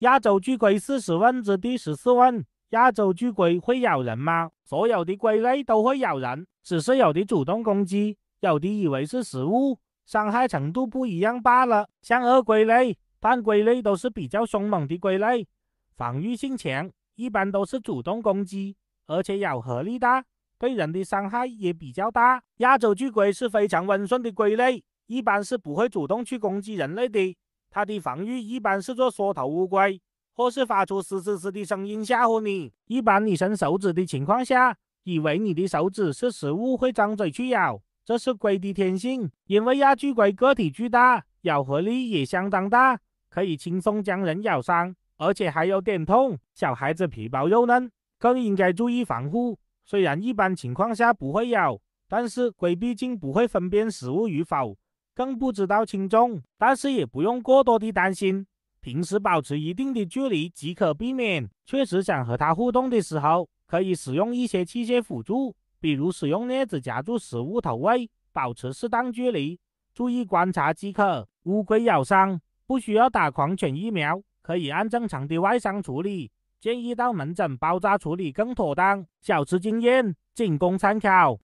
亚洲巨龟四十问之第十四问：亚洲巨龟会咬人吗？所有的龟类都会咬人，只是有的主动攻击，有的以为是食物，伤害程度不一样罢了。像鳄龟类、半龟类都是比较凶猛的龟类，防御性强，一般都是主动攻击，而且咬合力大，对人的伤害也比较大。亚洲巨龟是非常温顺的龟类，一般是不会主动去攻击人类的。它的防御一般是做缩头乌龟，或是发出嘶嘶嘶的声音吓唬你。一般你伸手指的情况下，以为你的手指是食物，会张嘴去咬。这是龟的天性，因为亚巨龟个体巨大，咬合力也相当大，可以轻松将人咬伤，而且还有点痛。小孩子皮薄肉嫩，更应该注意防护。虽然一般情况下不会咬，但是龟毕竟不会分辨食物与否。更不知道轻重，但是也不用过多的担心，平时保持一定的距离即可避免。确实想和它互动的时候，可以使用一些器械辅助，比如使用镊子夹住食物投喂，保持适当距离，注意观察即可。乌龟咬伤不需要打狂犬疫苗，可以按正常的外伤处理，建议到门诊包扎处理更妥当。小吃经验，仅供参考。